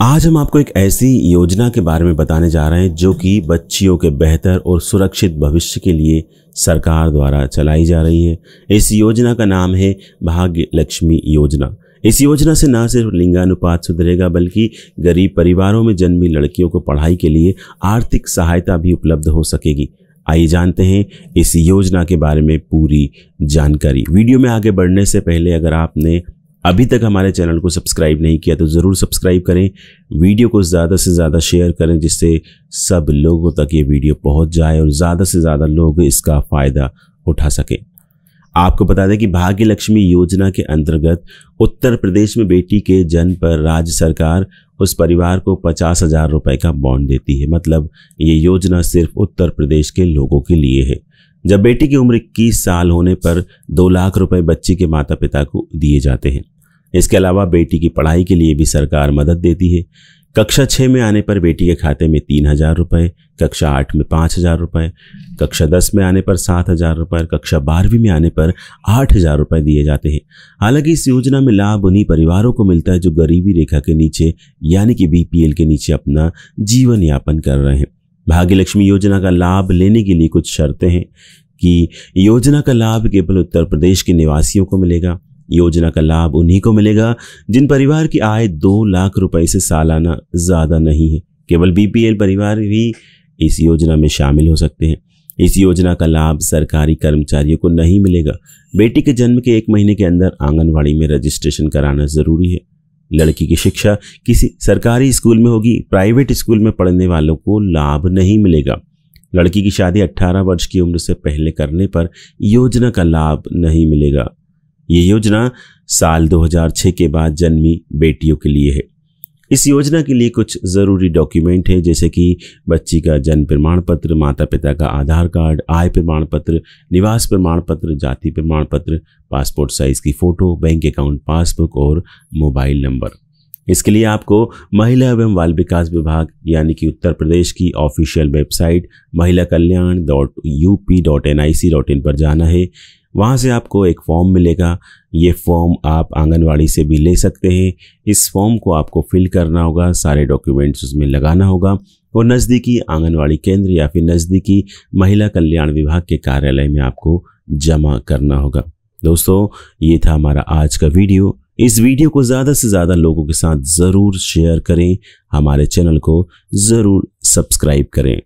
आज हम आपको एक ऐसी योजना के बारे में बताने जा रहे हैं जो कि बच्चियों के बेहतर और सुरक्षित भविष्य के लिए सरकार द्वारा चलाई जा रही है इस योजना का नाम है भाग्य लक्ष्मी योजना इस योजना से न सिर्फ लिंगानुपात सुधरेगा बल्कि गरीब परिवारों में जन्मी लड़कियों को पढ़ाई के लिए आर्थिक सहायता भी उपलब्ध हो सकेगी आइए जानते हैं इस योजना के बारे में पूरी जानकारी वीडियो में आगे बढ़ने से पहले अगर आपने अभी तक हमारे चैनल को सब्सक्राइब नहीं किया तो ज़रूर सब्सक्राइब करें वीडियो को ज़्यादा से ज़्यादा शेयर करें जिससे सब लोगों तक ये वीडियो पहुंच जाए और ज़्यादा से ज़्यादा लोग इसका फ़ायदा उठा सकें आपको बता दें कि भाग्य लक्ष्मी योजना के अंतर्गत उत्तर प्रदेश में बेटी के जन्म पर राज्य सरकार उस परिवार को पचास हजार रुपये का बॉन्ड देती है मतलब ये योजना सिर्फ उत्तर प्रदेश के लोगों के लिए है जब बेटी की उम्र इक्कीस साल होने पर दो लाख रुपए बच्ची के माता पिता को दिए जाते हैं इसके अलावा बेटी की पढ़ाई के लिए भी सरकार मदद देती है कक्षा छः में आने पर बेटी के खाते में तीन हज़ार रुपये कक्षा आठ में पाँच हज़ार रुपये कक्षा दस में आने पर सात हज़ार रुपये कक्षा बारहवीं में आने पर आठ हज़ार रुपये दिए जाते हैं हालांकि इस योजना में लाभ उन्हीं परिवारों को मिलता है जो गरीबी रेखा के नीचे यानी कि बीपीएल के नीचे अपना जीवन यापन कर रहे हैं भाग्यलक्ष्मी योजना का लाभ लेने के लिए कुछ शर्तें हैं कि योजना का लाभ केवल उत्तर प्रदेश के निवासियों को मिलेगा योजना का लाभ उन्हीं को मिलेगा जिन परिवार की आय दो लाख रुपए से सालाना ज़्यादा नहीं है केवल बीपीएल परिवार भी इस योजना में शामिल हो सकते हैं इस योजना का लाभ सरकारी कर्मचारियों को नहीं मिलेगा बेटी के जन्म के एक महीने के अंदर आंगनवाड़ी में रजिस्ट्रेशन कराना ज़रूरी है लड़की की शिक्षा किसी सरकारी स्कूल में होगी प्राइवेट स्कूल में पढ़ने वालों को लाभ नहीं मिलेगा लड़की की शादी 18 वर्ष की उम्र से पहले करने पर योजना का लाभ नहीं मिलेगा ये योजना साल 2006 के बाद जन्मी बेटियों के लिए है इस योजना के लिए कुछ ज़रूरी डॉक्यूमेंट है जैसे कि बच्ची का जन्म प्रमाण पत्र माता पिता का आधार कार्ड आय प्रमाण पत्र निवास प्रमाण पत्र जाति प्रमाण पत्र पासपोर्ट साइज़ की फ़ोटो बैंक अकाउंट पासबुक और मोबाइल नंबर इसके लिए आपको महिला एवं बाल विकास विभाग यानी कि उत्तर प्रदेश की ऑफिशियल वेबसाइट महिला कल्याण dot U P dot N I C dot in पर जाना है वहाँ से आपको एक फॉर्म मिलेगा ये फॉर्म आप आंगनवाड़ी से भी ले सकते हैं इस फॉर्म को आपको फिल करना होगा सारे डॉक्यूमेंट्स उसमें लगाना होगा और नज़दीकी आंगनवाड़ी केंद्र या फिर नज़दीकी महिला कल्याण विभाग के कार्यालय में आपको जमा करना होगा दोस्तों ये था हमारा आज का वीडियो इस वीडियो को ज़्यादा से ज़्यादा लोगों के साथ ज़रूर शेयर करें हमारे चैनल को ज़रूर सब्सक्राइब करें